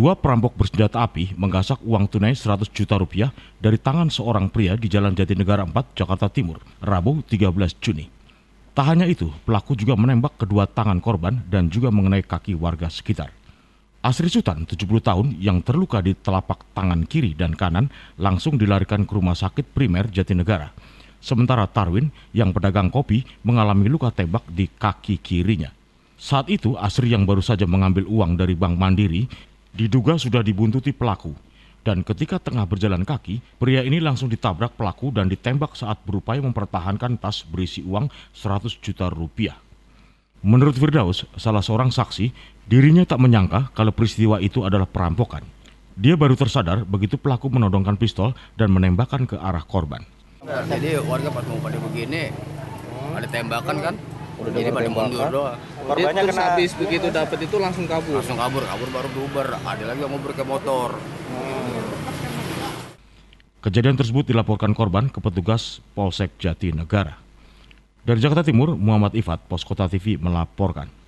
Dua perampok bersenjata api menggasak uang tunai 100 juta rupiah dari tangan seorang pria di Jalan Jatinegara 4, Jakarta Timur, Rabu 13 Juni. Tak hanya itu, pelaku juga menembak kedua tangan korban dan juga mengenai kaki warga sekitar. Asri Sutan, 70 tahun, yang terluka di telapak tangan kiri dan kanan langsung dilarikan ke rumah sakit primer Jatinegara. Sementara Tarwin, yang pedagang kopi, mengalami luka tembak di kaki kirinya. Saat itu Asri yang baru saja mengambil uang dari Bank Mandiri diduga sudah dibuntuti pelaku. Dan ketika tengah berjalan kaki, pria ini langsung ditabrak pelaku dan ditembak saat berupaya mempertahankan tas berisi uang 100 juta rupiah. Menurut Firdaus, salah seorang saksi, dirinya tak menyangka kalau peristiwa itu adalah perampokan. Dia baru tersadar begitu pelaku menodongkan pistol dan menembakkan ke arah korban. Jadi warga pas mau pada begini, ada tembakan kan, udah jadi pada mundur doang korbannya kena habis begitu dapat itu langsung kabur langsung kabur kabur baru beruber ada lagi yang mau ke motor Kejadian tersebut dilaporkan korban ke petugas Polsek Jatinegara. Dari Jakarta Timur, Muhammad Ifat, Poskota TV melaporkan.